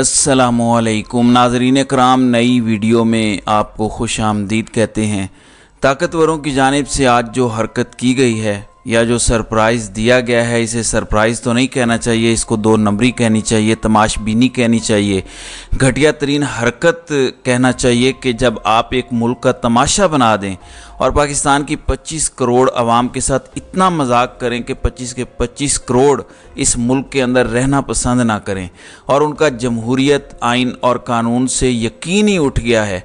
असलकुम नाजरीन कराम नई वीडियो में आपको खुश आमदीद कहते हैं ताकतवरों की जानब से आज जो हरकत की गई है या जो सरप्राइज़ दिया गया है इसे सरप्राइज़ तो नहीं कहना चाहिए इसको दो नंबरी कहनी चाहिए तमाशबीनी कहनी चाहिए घटिया तरीन हरकत कहना चाहिए कि जब आप एक मुल्क का तमाशा बना दें और पाकिस्तान की 25 करोड़ आवाम के साथ इतना मजाक करें कि 25 के 25 करोड़ इस मुल्क के अंदर रहना पसंद ना करें और उनका जमहूरियत आइन और कानून से यकीन ही उठ गया है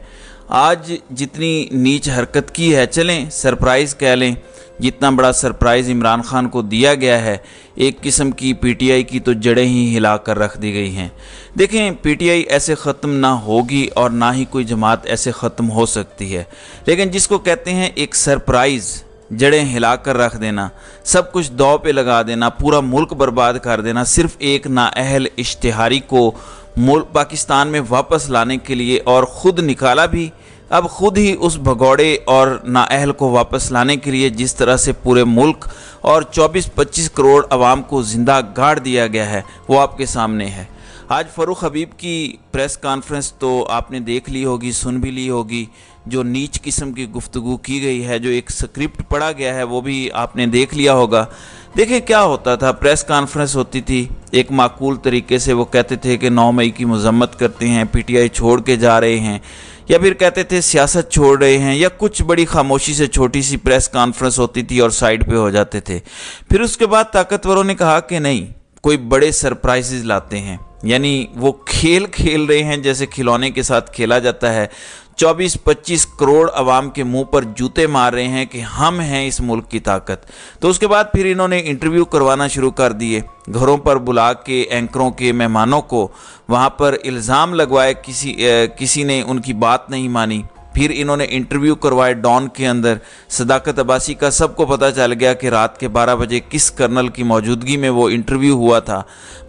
आज जितनी नीच हरकत की है चलें सरप्राइज़ कह लें जितना बड़ा सरप्राइज़ इमरान खान को दिया गया है एक किस्म की पीटीआई की तो जड़ें ही हिला कर रख दी गई हैं देखें पीटीआई ऐसे ख़त्म ना होगी और ना ही कोई जमात ऐसे ख़त्म हो सकती है लेकिन जिसको कहते हैं एक सरप्राइज़ जड़ें हिला कर रख देना सब कुछ दौ पे लगा देना पूरा मुल्क बर्बाद कर देना सिर्फ एक नााहल इश्तहारी को मुल्क पाकिस्तान में वापस लाने के लिए और ख़ुद निकाला भी अब खुद ही उस भगौड़े और नाअहल को वापस लाने के लिए जिस तरह से पूरे मुल्क और 24-25 करोड़ आवाम को जिंदा गाड़ दिया गया है वो आपके सामने है आज फ़रूख हबीब की प्रेस कॉन्फ्रेंस तो आपने देख ली होगी सुन भी ली होगी जो नीच किस्म की गुफ्तु की गई है जो एक स्क्रिप्ट पढ़ा गया है वो भी आपने देख लिया होगा देखिए क्या होता था प्रेस कॉन्फ्रेंस होती थी एक माकूल तरीके से वो कहते थे कि नौ मई की मजम्मत करते हैं पीटीआई छोड़ के जा रहे हैं या फिर कहते थे सियासत छोड़ रहे हैं या कुछ बड़ी खामोशी से छोटी सी प्रेस कॉन्फ्रेंस होती थी और साइड पे हो जाते थे फिर उसके बाद ताकतवरों ने कहा कि नहीं कोई बड़े सरप्राइजेज लाते हैं यानी वो खेल खेल रहे हैं जैसे खिलौने के साथ खेला जाता है 24-25 करोड़ अवाम के मुंह पर जूते मार रहे हैं कि हम हैं इस मुल्क की ताकत तो उसके बाद फिर इन्होंने इंटरव्यू करवाना शुरू कर दिए घरों पर बुला के एंकरों के मेहमानों को वहाँ पर इल्ज़ाम लगवाए किसी ए, किसी ने उनकी बात नहीं मानी फिर इन्होंने इंटरव्यू करवाए डॉन के अंदर सदाकत अब्बासी का सबको पता चल गया कि रात के 12 बजे किस कर्नल की मौजूदगी में वो इंटरव्यू हुआ था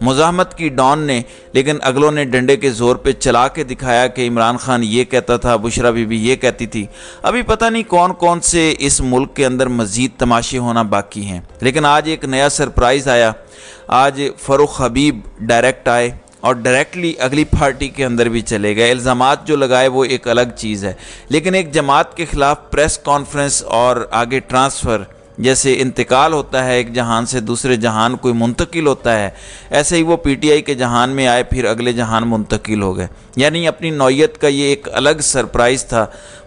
मुजामत की डॉन ने लेकिन अगलों ने डंडे के ज़ोर पे चला के दिखाया कि इमरान खान ये कहता था बुशरा बीबी ये कहती थी अभी पता नहीं कौन कौन से इस मुल्क के अंदर मज़ीद तमाशे होना बाकी हैं लेकिन आज एक नया सरप्राइज़ आया आज फ़रुख हबीब डायरेक्ट आए और डायरेक्टली अगली पार्टी के अंदर भी चले गए इल्ज़ाम जो लगाए वो एक अलग चीज़ है लेकिन एक जमात के ख़िलाफ़ प्रेस कॉन्फ्रेंस और आगे ट्रांसफ़र जैसे इंतकाल होता है एक जहान से दूसरे जहान कोई मुंतकिल होता है ऐसे ही वो पीटीआई के जहान में आए फिर अगले जहान मुंतकिल हो गए यानी अपनी नौीयत का ये एक अलग सरप्राइज़ था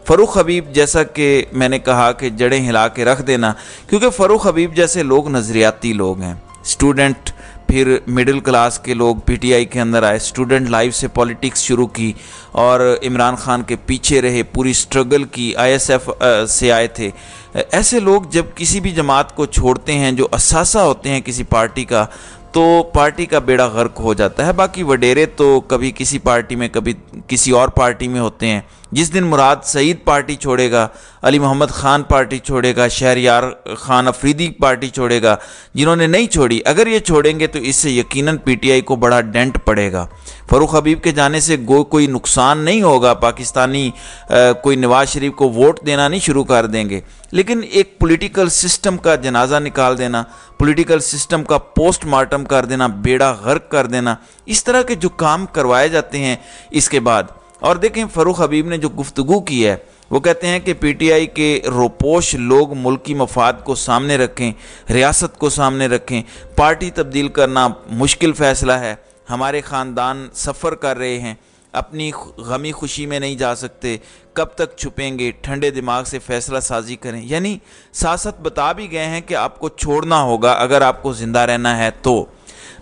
फ़रूख हबीब जैसा कि मैंने कहा कि जड़ें हिला के रख देना क्योंकि फ़रूख हबीब जैसे लोग नज़रियाती लोग हैं स्टूडेंट फिर मिडिल क्लास के लोग पीटीआई के अंदर आए स्टूडेंट लाइफ से पॉलिटिक्स शुरू की और इमरान खान के पीछे रहे पूरी स्ट्रगल की आईएसएफ से आए थे ऐसे लोग जब किसी भी जमात को छोड़ते हैं जो असासा होते हैं किसी पार्टी का तो पार्टी का बेड़ा गर्क हो जाता है बाकी वडेरे तो कभी किसी पार्टी में कभी किसी और पार्टी में होते हैं जिस दिन मुराद सईद पार्टी छोड़ेगा अली मोहम्मद ख़ान पार्टी छोड़ेगा यार ख़ान अफरीदी पार्टी छोड़ेगा जिन्होंने नहीं छोड़ी अगर ये छोड़ेंगे तो इससे यकीनन पीटीआई को बड़ा डेंट पड़ेगा फ़रूख हबीब के जाने से गो कोई नुकसान नहीं होगा पाकिस्तानी आ, कोई नवाज शरीफ को वोट देना नहीं शुरू कर देंगे लेकिन एक पॉलिटिकल सिस्टम का जनाजा निकाल देना पॉलिटिकल सिस्टम का पोस्टमार्टम कर देना बेड़ा गर्क कर देना इस तरह के जो काम करवाए जाते हैं इसके बाद और देखें फ़रूख हबीब ने जो गुफ्तु की है वो कहते हैं कि पीटीआई के रोपोश लोग मुल्क मफाद को सामने रखें रियासत को सामने रखें पार्टी तब्दील करना मुश्किल फ़ैसला है हमारे ख़ानदान सफ़र कर रहे हैं अपनी गमी खुशी में नहीं जा सकते कब तक छुपेंगे ठंडे दिमाग से फैसला साजी करें यानी सियासत बता भी गए हैं कि आपको छोड़ना होगा अगर आपको ज़िंदा रहना है तो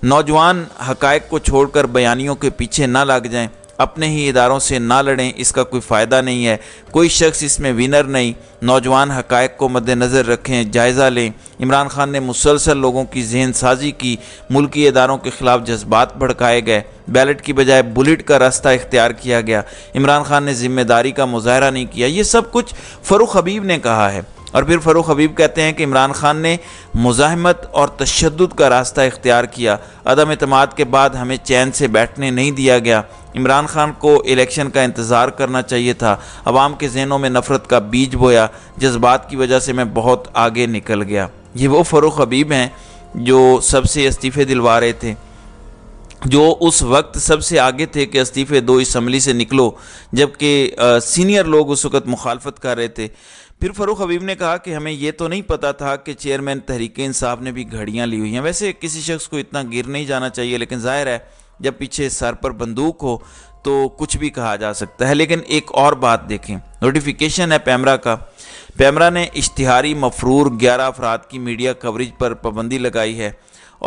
नौजवान हकैक को छोड़कर बयानियों के पीछे ना लग जाएं अपने ही इदारों से ना लड़ें इसका कोई फ़ायदा नहीं है कोई शख्स इसमें विनर नहीं नौजवान हकायक को मद्दनज़र रखें जायज़ा लें इमरान खान ने मुसलसल लोगों की जहन साजी की मुल्की इदारों के ख़िलाफ़ जज्बात भड़काए गए बैलेट की बजाय बुलेट का रास्ता इख्तियार किया गया इमरान खान ने जिम्मेदारी का मुजाहरा नहीं किया ये सब कुछ फ़रूख हबीब ने कहा है और फिर फ़रूख हबीब कहते हैं कि इमरान खान ने मुजाहमत और तशद का रास्ता इख्तियार किया अदम अतमाद के बाद हमें चैन से बैठने नहीं दिया गया इमरान खान को इलेक्शन का इंतज़ार करना चाहिए था आवाम के जहनों में नफ़रत का बीज बोया जज्बात की वजह से मैं बहुत आगे निकल गया ये वो फ़रूख हबीब हैं जो सबसे इस्तीफ़े दिलवा रहे थे जो उस वक्त सबसे आगे थे कि इस्तीफ़े दो इसम्बली से निकलो जबकि सीनियर लोग उस वक्त मुखालफत कर रहे थे फिर फरूख हबीब ने कहा कि हमें यह तो नहीं पता था कि चेयरमैन तहरीक इंसाफ ने भी घड़ियाँ ली हुई हैं वैसे किसी शख्स को इतना गिर नहीं जाना चाहिए लेकिन जाहिर है जब पीछे सर पर बंदूक हो तो कुछ भी कहा जा सकता है लेकिन एक और बात देखें नोटिफिकेशन है पैमरा का पैमरा ने इश्तहारी मफरूर ग्यारह अफराद की मीडिया कवरेज पर पाबंदी लगाई है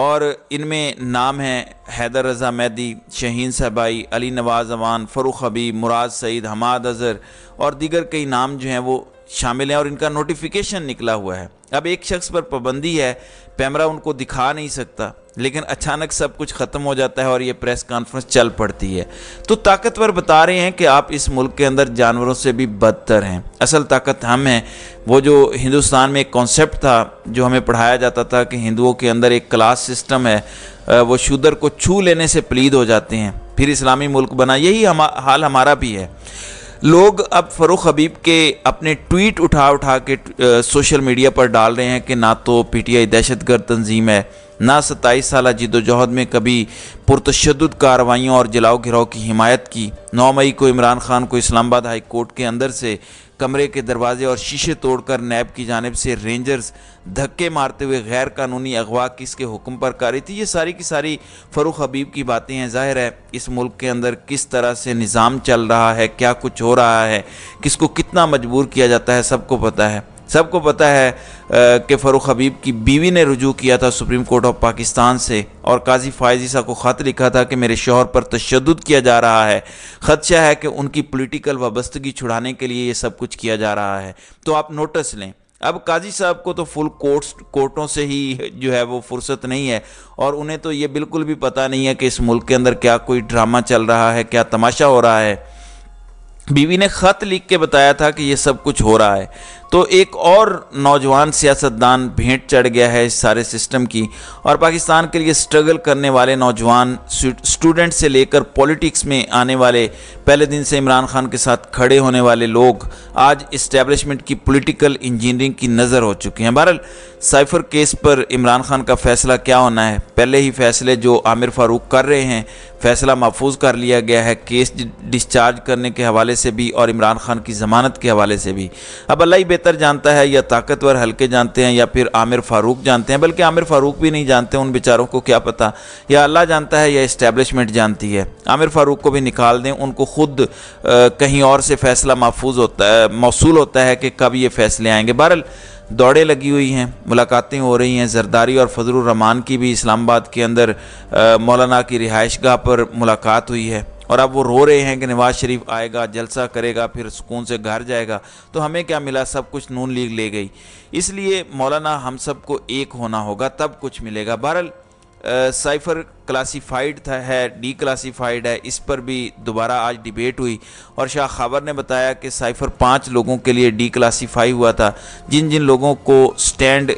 और इनमें नाम हैं हैदर रज़ा मैदी शहीन सहबाई अली नवाज़ अवान फ़रूख हबीब मुराद सईद हमाद अज़र और दीगर कई नाम जो हैं वो शामिल हैं और इनका नोटिफिकेशन निकला हुआ है अब एक शख्स पर पाबंदी है पैमरा उनको दिखा नहीं सकता लेकिन अचानक सब कुछ ख़त्म हो जाता है और ये प्रेस कॉन्फ्रेंस चल पड़ती है तो ताकतवर बता रहे हैं कि आप इस मुल्क के अंदर जानवरों से भी बदतर हैं असल ताकत हम हैं वो जो हिंदुस्तान में एक कॉन्सेप्ट था जो हमें पढ़ाया जाता था कि हिंदुओं के अंदर एक क्लास सिस्टम है वो शूदर को छू लेने से प्लीद हो जाते हैं फिर इस्लामी मुल्क बना यही हम हाल हमारा भी है लोग अब फ़रूख हबीब के अपने ट्वीट उठा उठा के सोशल मीडिया पर डाल रहे हैं कि ना तो पी टी आई दहशत गर्द तंजीम है ना सत्ताईस साल जदोजहद में कभी पुरतशद कार्रवाइयों और जलाओ घिराव की हिमायत की नौ मई को इमरान खान को इस्लामाबाद हाई कोर्ट के अंदर से कमरे के दरवाजे और शीशे तोड़कर नैब की जानब से रेंजर्स धक्के मारते हुए गैर कानूनी अगवा किसके हुक्म पर कर रही थी ये सारी की सारी फ़रूख हबीब की बातें हैं ज़ाहिर है इस मुल्क के अंदर किस तरह से निज़ाम चल रहा है क्या कुछ हो रहा है किसको कितना मजबूर किया जाता है सबको पता है सबको पता है कि फ़रूख हबीब की बीवी ने रुजू किया था सुप्रीम कोर्ट ऑफ पाकिस्तान से और काजी फायजी साहब को ख़त लिखा था कि मेरे शोहर पर तशद किया जा रहा है ख़दशा है कि उनकी पोलिटिकल वाबस्तगी छुड़ाने के लिए ये सब कुछ किया जा रहा है तो आप नोटिस लें अब काजी साहब को तो फुल कोर्ट्स कोर्टों से ही जो है वो फुर्सत नहीं है और उन्हें तो ये बिल्कुल भी पता नहीं है कि इस मुल्क के अंदर क्या कोई ड्रामा चल रहा है क्या तमाशा हो रहा है बीवी ने ख़त लिख के बताया था कि ये सब कुछ हो रहा है तो एक और नौजवान सियासतदान भेंट चढ़ गया है इस सारे सिस्टम की और पाकिस्तान के लिए स्ट्रगल करने वाले नौजवान स्टूडेंट से लेकर पॉलिटिक्स में आने वाले पहले दिन से इमरान खान के साथ खड़े होने वाले लोग आज इस्टेब्लिशमेंट की पॉलिटिकल इंजीनियरिंग की नज़र हो चुके हैं बहरहाल साइफर केस पर इमरान खान का फैसला क्या होना है पहले ही फैसले जो आमिर फारूक कर रहे हैं फैसला महफूज कर लिया गया है केस डिस्चार्ज करने के हवाले हवाले से भी और इमरान खान की ज़मानत के हवाले से भी अब अल्लाह ही बेहतर जानता है या ताकतवर हल्के जानते हैं या फिर आमिर फ़ारूक जानते हैं बल्कि आमिर फ़ारूक भी नहीं जानते उन बेचारों को क्या पता या अल्लाह जानता है या इस्टेबलिशमेंट जानती है आमिर फ़ारूक को भी निकाल दें उनको खुद कहीं और से फ़ैसला महफूज होता है मौसू होता है कि कब ये फ़ैसले आएँगे बहरल दौड़ें लगी हुई हैं मुलाकातें हो रही हैं जरदारी और फजल रहमान की भी इस्लामाबाद के अंदर मौलाना की रिहाइश गाह पर मुलाकात हुई है और अब वो रो रहे हैं कि नवाज शरीफ आएगा जलसा करेगा फिर सुकून से घर जाएगा तो हमें क्या मिला सब कुछ नून लीग ले गई इसलिए मौलाना हम सबको एक होना होगा तब कुछ मिलेगा बहरल साइफर क्लासिफाइड था है डी क्लासीफाइड है इस पर भी दोबारा आज डिबेट हुई और शाह खबर ने बताया कि साइफर पांच लोगों के लिए डी क्लासीफाई हुआ था जिन जिन लोगों को स्टैंड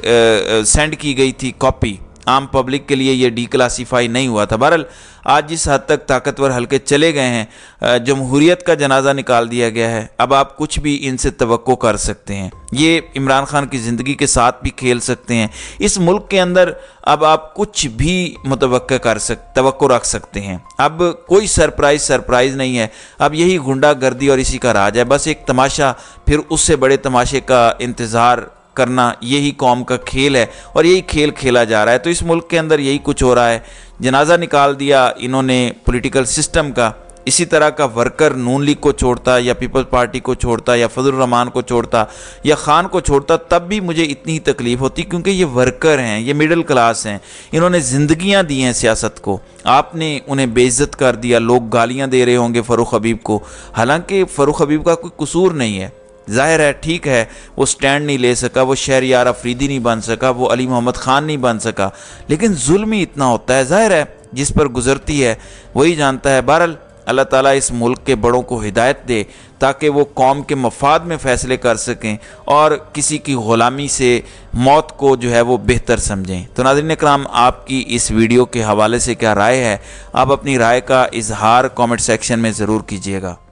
सेंड की गई थी कॉपी आम पब्लिक के लिए ये डी क्लासीफाई नहीं हुआ था बहरहाल आज जिस हद तक ताकतवर हल्के चले गए हैं जमहूरीत का जनाजा निकाल दिया गया है अब आप कुछ भी इनसे तो कर सकते हैं ये इमरान खान की ज़िंदगी के साथ भी खेल सकते हैं इस मुल्क के अंदर अब आप कुछ भी मुतव कर सक तो रख सकते हैं अब कोई सरप्राइज सरप्राइज नहीं है अब यही गुंडागर्दी और इसी का राज है बस एक तमाशा फिर उससे बड़े तमाशे का इंतज़ार करना यही कौम का खेल है और यही खेल खेला जा रहा है तो इस मुल्क के अंदर यही कुछ हो रहा है जनाजा निकाल दिया इन्होंने पॉलिटिकल सिस्टम का इसी तरह का वर्कर नून लीग को छोड़ता या पीपल्स पार्टी को छोड़ता या फजल रहमान को छोड़ता या खान को छोड़ता तब भी मुझे इतनी ही तकलीफ होती क्योंकि ये वर्कर हैं ये मिडिल क्लास हैं इन्होंने ज़िंदगियां दी हैं सियासत को आपने उन्हें बेइज्जत कर दिया लोग गालियाँ दे रहे होंगे फ़रूख हबीब को हालांकि फ़रूख हबीब का कोई कसूर नहीं है जाहिर है ठीक है वो स्टैंड नहीं ले सका वो शहर यार अफरीदी नहीं बन सका वो अली मोहम्मद ख़ान नहीं बन सका लेकिन जुल्म ही इतना होता है जाहिर है जिस पर गुजरती है वही जानता है बहरल अल्लाह ताला इस मुल्क के बड़ों को हिदायत दे ताकि वो कौम के मफाद में फ़ैसले कर सकें और किसी की ग़ुलामी से मौत को जो है वो बेहतर समझें तो नाजरन कराम आपकी इस वीडियो के हवाले से क्या राय है आप अपनी राय का इजहार कमेंट सेक्शन में ज़रूर कीजिएगा